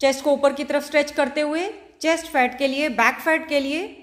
chest को ऊपर की तरफ स्ट्रेच करते हुए चेस्ट फैट के लिए बैक फैट के लिए